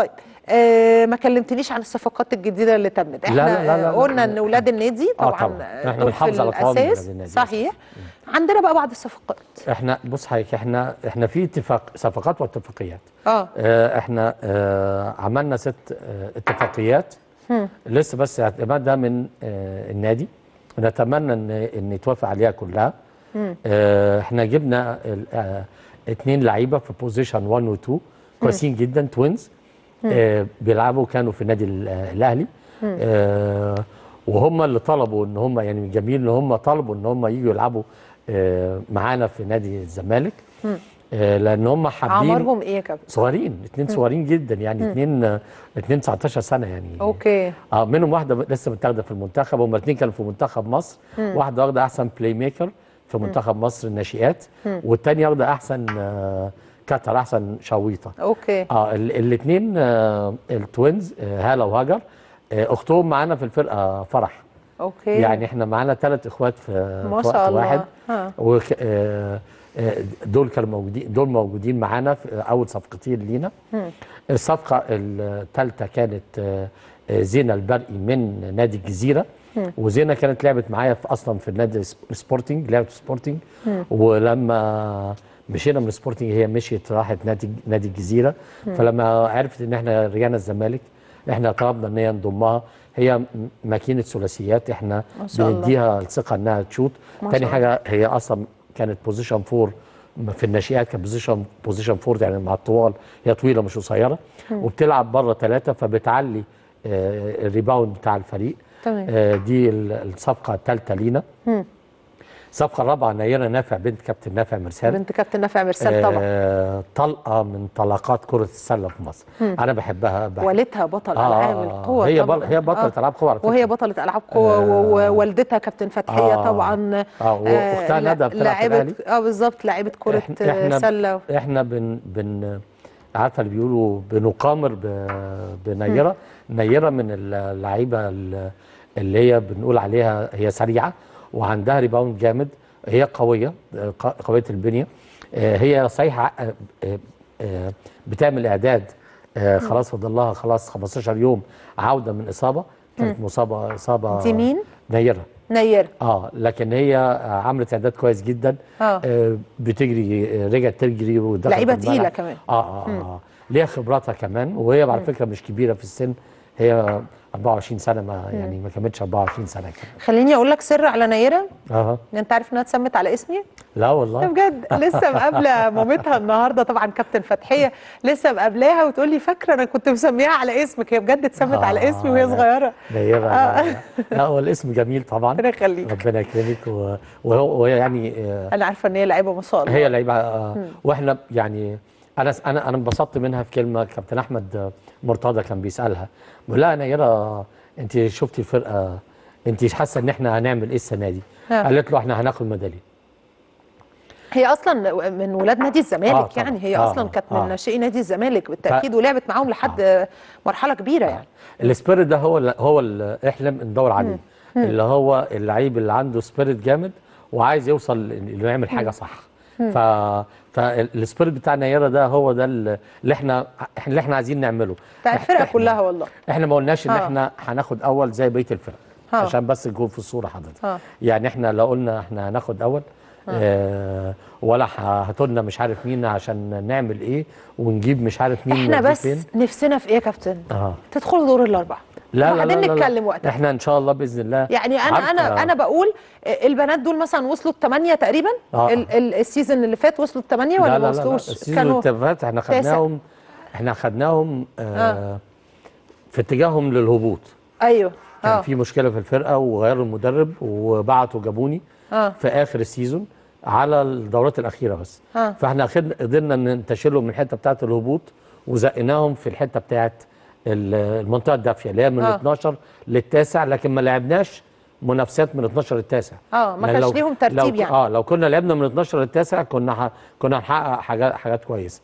طيب آه ما كلمتنيش عن الصفقات الجديده اللي تمت احنا لا لا لا قلنا ان اولاد النادي طبعا, آه طبعا. احنا بنحافظ على الاساس صحيح عندنا بقى بعض الصفقات احنا بص حضرتك احنا احنا في اتفاق صفقات واتفاقيات اه, آه احنا آه عملنا ست آه اتفاقيات هم. لسه بس اعتماد ده من آه النادي نتمنى ان ان يتوافق عليها كلها آه احنا جبنا آه لعيبه في بوزيشن 1 و 2 كويسين جدا توينز آه، بيلعبوا كانوا في النادي آه، الاهلي آه، وهم اللي طلبوا ان هم يعني جميل ان هم طلبوا ان هم يجوا يلعبوا معانا في نادي الزمالك لان هم حابين عمرهم ايه يا كابتن؟ صغيرين اثنين صغيرين جدا يعني اثنين اثنين 19 سنه يعني اوكي اه منهم واحده لسه متاخده في المنتخب هم الاثنين كانوا في منتخب مصر مم. واحده واخده احسن بلاي ميكر في منتخب مصر الناشئات والثانيه واخده احسن آه كتر احسن شويطه اوكي اه الاثنين آه التوينز آه هاله وهاجر آه اختهم معانا في الفرقه فرح اوكي يعني احنا معانا ثلاث اخوات في ما شاء وقت الله. واحد و آه،, آه دول كانوا موجودين دول موجودين معانا في اول صفقتين لينا هم. الصفقه الثالثه كانت آه، آه، زينه البرقي من نادي الجزيره وزينه كانت لعبت معايا في اصلا في النادي سبورتنج لعبت سبورتنج ولما مشينا من سبورتنج هي مشيت راحت نادي نادي الجزيره فلما عرفت ان احنا رجعنا الزمالك احنا طلبنا ان هي نضمها هي ماكينه ثلاثيات احنا بنديها الثقه انها تشوط تاني حاجه هي اصلا كانت بوزيشن فور في الناشئات كانت بوزيشن بوزيشن فور يعني مع الطوال هي طويله مش قصيره وبتلعب بره ثلاثه فبتعلي آه، الريباوند بتاع الفريق تمام. آه، دي الصفقه الثالثه لينا الصفقه الرابعه نيره نافع بنت كابتن نافع مرسال بنت كابتن نافع مرسال طبعا آه، طلقه من طلقات كره السله في مصر مم. انا بحبها بحب. والدتها بطل آه العاب القوى هي بل... هي بطله آه. العاب قوى وهي بطله العاب قوى آه ووالدتها كابتن فتحيه آه طبعا اه, آه، واختها آه ندى لاعبه اه بالظبط لاعبه كره إحنا سله احنا بن بن عارفه اللي بيقولوا بنقامر بنيره مم. نيره من اللعيبه اللي هي بنقول عليها هي سريعه وعندها ريباوند جامد هي قويه قويه البنيه آه، هي صحيح آه، آه، بتعمل اعداد خلاص فضل لها خلاص 15 يوم عوده من اصابه كانت مصابه اصابه دي مين؟ نيره نيره اه لكن هي عملت اعداد كويس جدا آه. آه بتجري رجعت تجري ودخلت لعيبه تقيله كمان اه اه, آه. ليها خبراتها كمان وهي على فكره مش كبيره في السن هي 24 سنه ما يعني ما كملتش 24 سنه كده خليني اقول لك سر على نيره اها انت عارف انها اتسمت على اسمي لا والله بجد لسه مقابله مامتها النهارده طبعا كابتن فتحيه لسه مقابلاها وتقول لي فاكره انا كنت مسميها على اسمك هي بجد اتسمت آه على اسمي وهي آه، صغيره آه. نيره آه. لا, هو الاسم جميل طبعا ربنا يخليك ربنا يكرمك وهي يعني آه، انا عارفه ان هي لعيبه ما شاء الله هي لعيبه آه واحنا يعني انا انا انا انبسطت منها في كلمه كابتن احمد مرتضى كان بيسالها بيقول لها نيره انت شفتي الفرقه انت حاسه ان احنا هنعمل ايه السنه دي؟ ها. قالت له احنا هناخد ميداليه هي اصلا من ولاد نادي الزمالك آه يعني هي آه اصلا كانت آه. من آه. ناشئي نادي الزمالك بالتاكيد ف... ولعبت معاهم لحد آه. مرحله كبيره يعني. آه. يعني السبيريت ده هو اللي هو اللي احلم ندور عليه اللي هو اللعيب اللي عنده سبيريت جامد وعايز يوصل انه يعمل حاجه صح ف فالسبيريت بتاعنا يرى ده هو ده اللي احنا اللي احنا عايزين نعمله بتاع الفرقه كلها والله احنا ما قلناش ان احنا هناخد اول زي بقيه الفرق ها. عشان بس يكون في الصوره حضرتك يعني احنا لو قلنا احنا هناخد اول آه ولا لنا مش عارف مين عشان نعمل ايه ونجيب مش عارف مين احنا بس فين. نفسنا في ايه يا كابتن؟ آه. تدخلوا دور الاربعه لا لا, لا لا وقتها احنا ان شاء الله باذن الله يعني انا انا انا بقول البنات دول مثلا وصلوا الثمانيه تقريبا آه. السيزون اللي فات وصلوا الثمانيه ولا ما وصلوش؟ لا السيزون اللي فات احنا خدناهم احنا خدناهم آه آه. في اتجاههم للهبوط ايوه كان آه. في مشكله في الفرقه وغيروا المدرب وبعتوا جابوني آه. في اخر السيزون على الدورات الاخيره بس آه. فاحنا قدرنا ننتشلهم من الحته بتاعه الهبوط وزقناهم في الحته بتاعه المنطقه الدافيه اللي هي من آه. 12 للتاسع لكن ما لعبناش منافسات من 12 للتاسع اه ما يعني كانش ليهم ترتيب لو يعني اه لو كنا لعبنا من 12 للتاسع كنا ح... كنا هنحقق حاجات حاجات كويسه